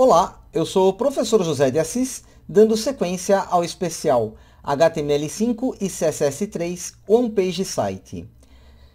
Olá, eu sou o professor José de Assis, dando sequência ao especial HTML5 e CSS3 One Page Site.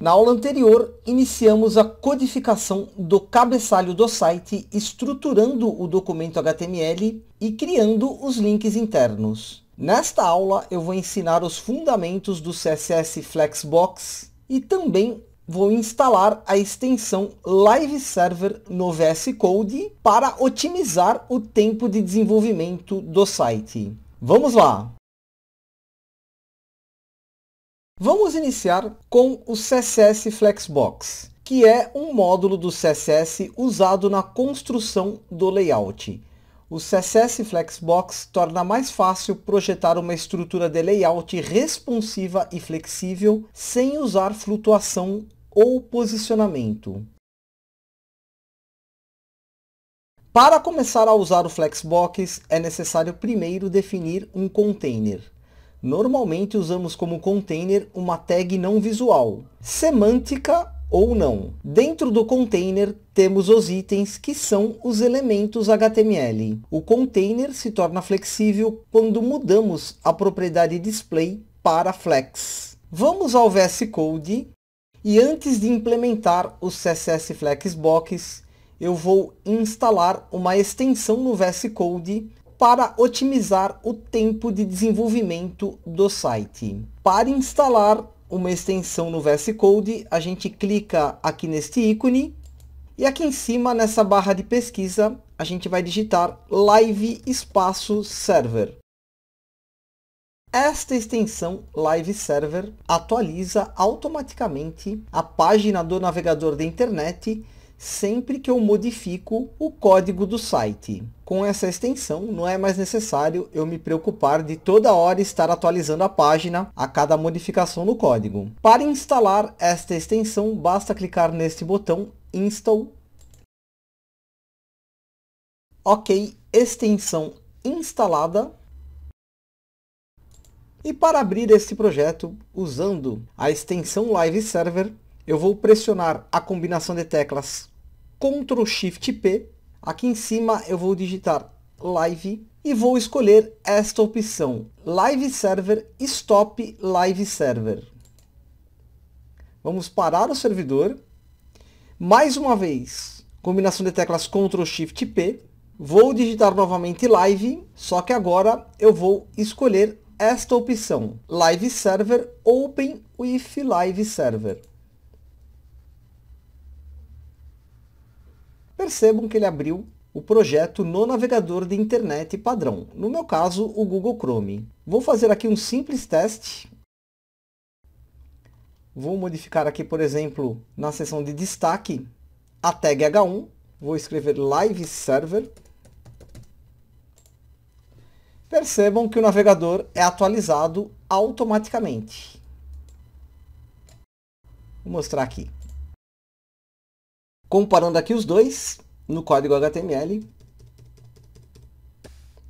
Na aula anterior, iniciamos a codificação do cabeçalho do site, estruturando o documento HTML e criando os links internos. Nesta aula, eu vou ensinar os fundamentos do CSS Flexbox e também vou instalar a extensão Live Server no VS Code para otimizar o tempo de desenvolvimento do site. Vamos lá! Vamos iniciar com o CSS Flexbox, que é um módulo do CSS usado na construção do layout. O CSS Flexbox torna mais fácil projetar uma estrutura de layout responsiva e flexível sem usar flutuação ou posicionamento. Para começar a usar o Flexbox, é necessário primeiro definir um container. Normalmente usamos como container uma tag não visual, semântica ou não. Dentro do container temos os itens que são os elementos HTML. O container se torna flexível quando mudamos a propriedade display para flex. Vamos ao VS Code e antes de implementar o CSS Flexbox, eu vou instalar uma extensão no VS Code para otimizar o tempo de desenvolvimento do site. Para instalar uma extensão no VS Code, a gente clica aqui neste ícone e aqui em cima nessa barra de pesquisa a gente vai digitar Live Espaço Server. Esta extensão Live Server atualiza automaticamente a página do navegador da internet sempre que eu modifico o código do site. Com essa extensão, não é mais necessário eu me preocupar de toda hora estar atualizando a página a cada modificação no código. Para instalar esta extensão, basta clicar neste botão Install. Ok, extensão instalada. E para abrir este projeto, usando a extensão Live Server, eu vou pressionar a combinação de teclas Ctrl Shift P. Aqui em cima eu vou digitar Live e vou escolher esta opção Live Server Stop Live Server. Vamos parar o servidor. Mais uma vez, combinação de teclas Ctrl Shift P. Vou digitar novamente Live, só que agora eu vou escolher esta opção, Live Server Open with Live Server. Percebam que ele abriu o projeto no navegador de internet padrão, no meu caso, o Google Chrome. Vou fazer aqui um simples teste. Vou modificar aqui, por exemplo, na seção de destaque, a tag H1. Vou escrever Live Server Percebam que o navegador é atualizado automaticamente. Vou mostrar aqui. Comparando aqui os dois, no código HTML,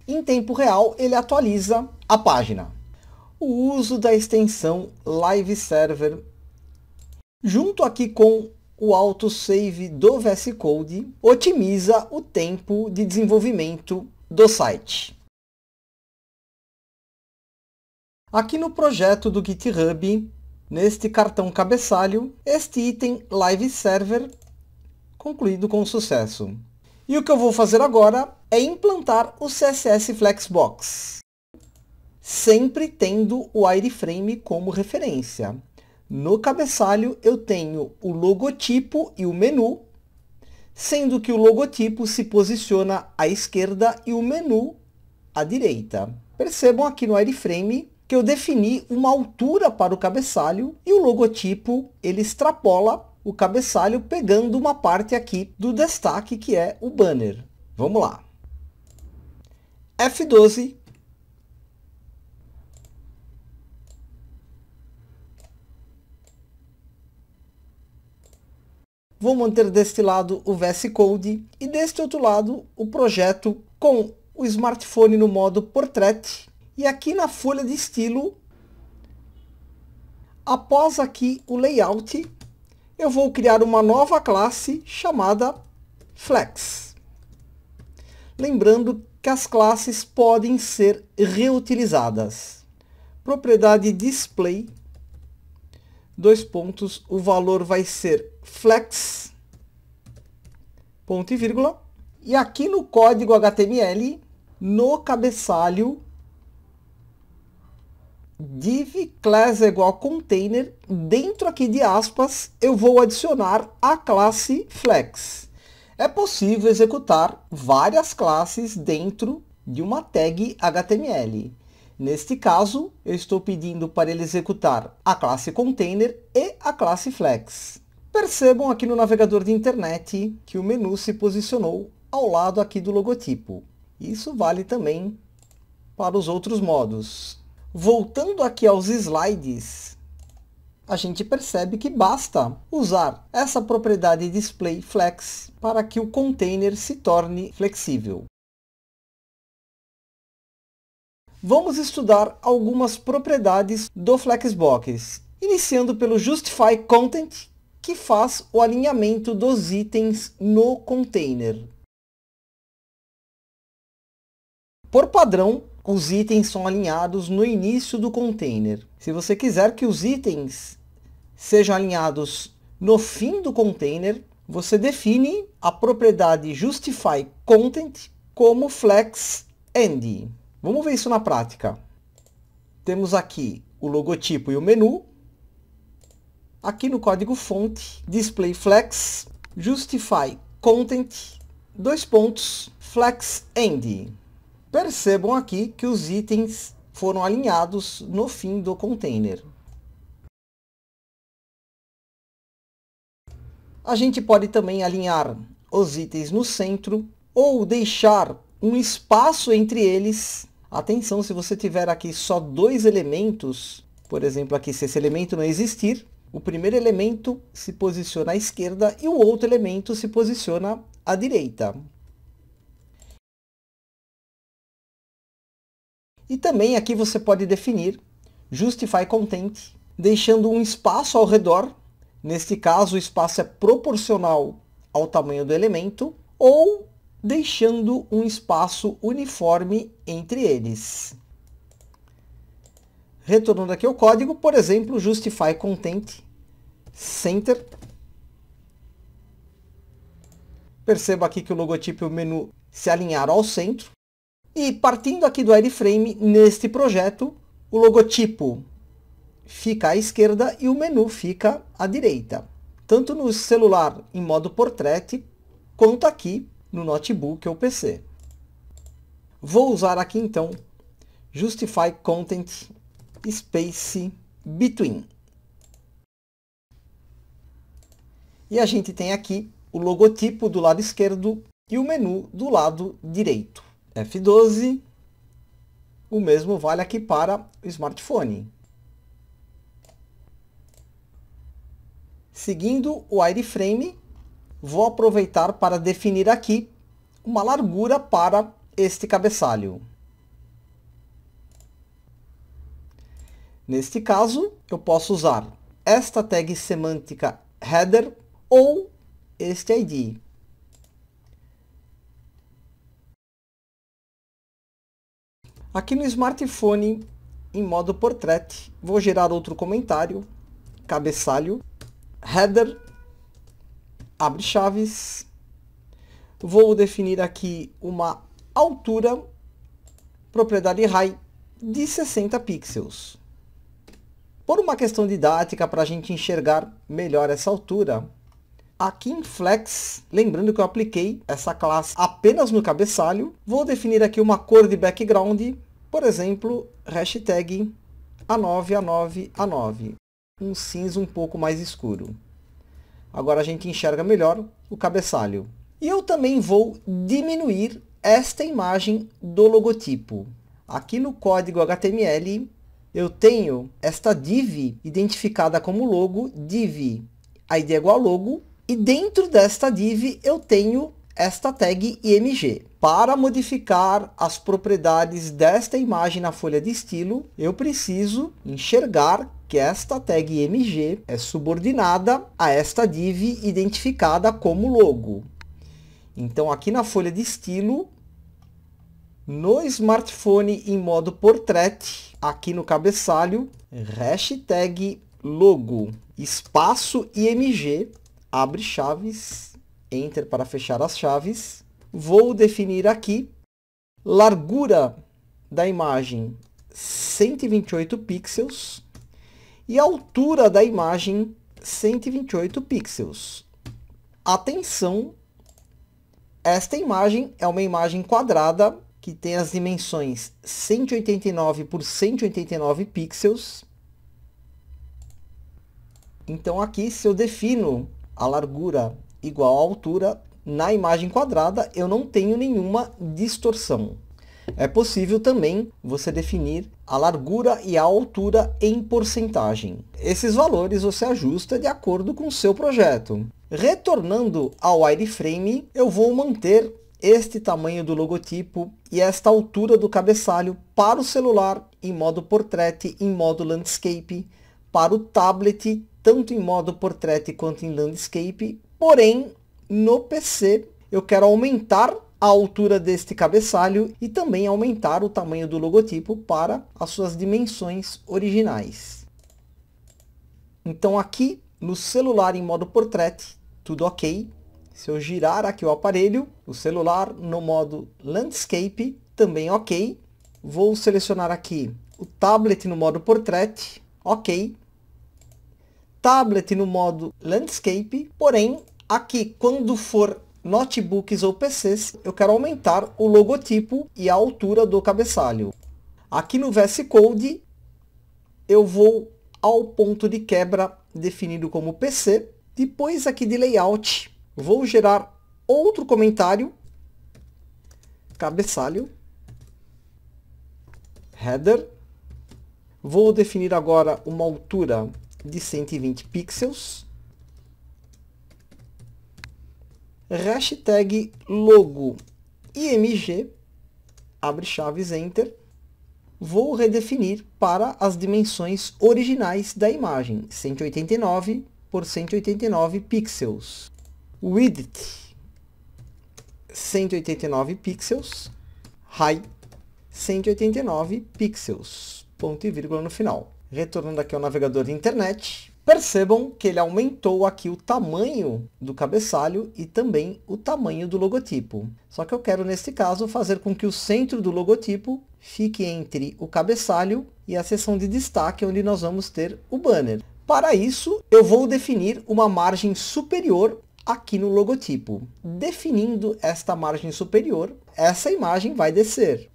em tempo real ele atualiza a página. O uso da extensão Live Server, junto aqui com o autosave do VS Code, otimiza o tempo de desenvolvimento do site. Aqui no projeto do GitHub, neste cartão cabeçalho, este item Live Server concluído com sucesso. E o que eu vou fazer agora é implantar o CSS Flexbox, sempre tendo o wireframe como referência. No cabeçalho eu tenho o logotipo e o menu, sendo que o logotipo se posiciona à esquerda e o menu à direita. Percebam aqui no wireframe que eu defini uma altura para o cabeçalho e o logotipo ele extrapola o cabeçalho pegando uma parte aqui do destaque que é o banner. Vamos lá. F12. Vou manter deste lado o VS Code e deste outro lado o projeto com o smartphone no modo Portrait e aqui na folha de estilo, após aqui o layout, eu vou criar uma nova classe chamada Flex. Lembrando que as classes podem ser reutilizadas. Propriedade Display, dois pontos, o valor vai ser Flex, ponto e vírgula. E aqui no código HTML, no cabeçalho, div class é igual container, dentro aqui de aspas, eu vou adicionar a classe flex. É possível executar várias classes dentro de uma tag HTML. Neste caso, eu estou pedindo para ele executar a classe container e a classe flex. Percebam aqui no navegador de internet que o menu se posicionou ao lado aqui do logotipo. Isso vale também para os outros modos. Voltando aqui aos slides, a gente percebe que basta usar essa propriedade display flex para que o container se torne flexível. Vamos estudar algumas propriedades do Flexbox, iniciando pelo Justify Content, que faz o alinhamento dos itens no container. Por padrão, os itens são alinhados no início do container. Se você quiser que os itens sejam alinhados no fim do container, você define a propriedade justify content como flex end. Vamos ver isso na prática. Temos aqui o logotipo e o menu. Aqui no código fonte, display flex justify content dois pontos flex end Percebam aqui que os itens foram alinhados no fim do container. A gente pode também alinhar os itens no centro ou deixar um espaço entre eles. Atenção, se você tiver aqui só dois elementos, por exemplo, aqui se esse elemento não existir, o primeiro elemento se posiciona à esquerda e o outro elemento se posiciona à direita. E também aqui você pode definir justify content, deixando um espaço ao redor. Neste caso, o espaço é proporcional ao tamanho do elemento ou deixando um espaço uniforme entre eles. Retornando aqui o código, por exemplo, justify content center. Perceba aqui que o logotipo e o menu se alinharam ao centro. E partindo aqui do airframe, neste projeto, o logotipo fica à esquerda e o menu fica à direita. Tanto no celular em modo portrait, quanto aqui no notebook ou PC. Vou usar aqui então Justify Content Space Between. E a gente tem aqui o logotipo do lado esquerdo e o menu do lado direito. F12. O mesmo vale aqui para smartphone. Seguindo o wireframe, vou aproveitar para definir aqui uma largura para este cabeçalho. Neste caso, eu posso usar esta tag semântica header ou este ID. Aqui no smartphone, em modo portrait, vou gerar outro comentário, cabeçalho, header, abre chaves, vou definir aqui uma altura, propriedade high de 60 pixels. Por uma questão didática, para a gente enxergar melhor essa altura, aqui em Flex, lembrando que eu apliquei essa classe apenas no cabeçalho, vou definir aqui uma cor de background por exemplo, hashtag A9, A9, A9, um cinza um pouco mais escuro. Agora a gente enxerga melhor o cabeçalho. E eu também vou diminuir esta imagem do logotipo. Aqui no código HTML, eu tenho esta div identificada como logo, div id é igual a logo, e dentro desta div eu tenho esta tag img. Para modificar as propriedades desta imagem na folha de estilo, eu preciso enxergar que esta tag img é subordinada a esta div identificada como logo. Então aqui na folha de estilo, no smartphone em modo portrait, aqui no cabeçalho, hashtag logo, espaço img, abre chaves, Enter para fechar as chaves. Vou definir aqui largura da imagem 128 pixels e altura da imagem 128 pixels. Atenção, esta imagem é uma imagem quadrada que tem as dimensões 189 por 189 pixels. Então aqui se eu defino a largura igual à altura, na imagem quadrada eu não tenho nenhuma distorção. É possível também você definir a largura e a altura em porcentagem. Esses valores você ajusta de acordo com o seu projeto. Retornando ao wireframe, eu vou manter este tamanho do logotipo e esta altura do cabeçalho para o celular em modo portrait, em modo landscape, para o tablet, tanto em modo portrait quanto em landscape, Porém, no PC, eu quero aumentar a altura deste cabeçalho e também aumentar o tamanho do logotipo para as suas dimensões originais. Então aqui no celular em modo portrait, tudo ok. Se eu girar aqui o aparelho, o celular no modo landscape, também ok. Vou selecionar aqui o tablet no modo portrait, ok tablet no modo landscape, porém aqui quando for notebooks ou PCs, eu quero aumentar o logotipo e a altura do cabeçalho. Aqui no VS Code, eu vou ao ponto de quebra definido como PC. Depois aqui de layout, vou gerar outro comentário, cabeçalho, header. Vou definir agora uma altura de 120 pixels. Hashtag logo img, abre chaves, enter. Vou redefinir para as dimensões originais da imagem, 189 por 189 pixels. Width, 189 pixels. height 189 pixels, ponto e vírgula no final. Retornando aqui ao navegador de internet, percebam que ele aumentou aqui o tamanho do cabeçalho e também o tamanho do logotipo. Só que eu quero, neste caso, fazer com que o centro do logotipo fique entre o cabeçalho e a seção de destaque, onde nós vamos ter o banner. Para isso, eu vou definir uma margem superior aqui no logotipo. Definindo esta margem superior, essa imagem vai descer.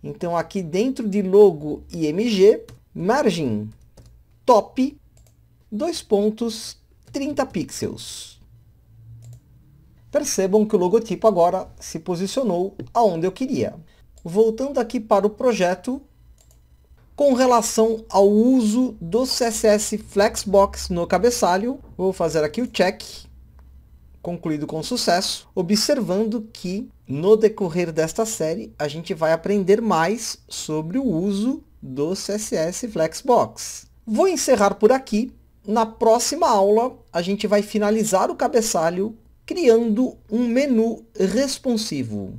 Então, aqui dentro de logo IMG, margem top, 2.30 pontos, 30 pixels. Percebam que o logotipo agora se posicionou aonde eu queria. Voltando aqui para o projeto, com relação ao uso do CSS Flexbox no cabeçalho, vou fazer aqui o check, concluído com sucesso, observando que no decorrer desta série a gente vai aprender mais sobre o uso do CSS Flexbox. Vou encerrar por aqui. Na próxima aula, a gente vai finalizar o cabeçalho criando um menu responsivo.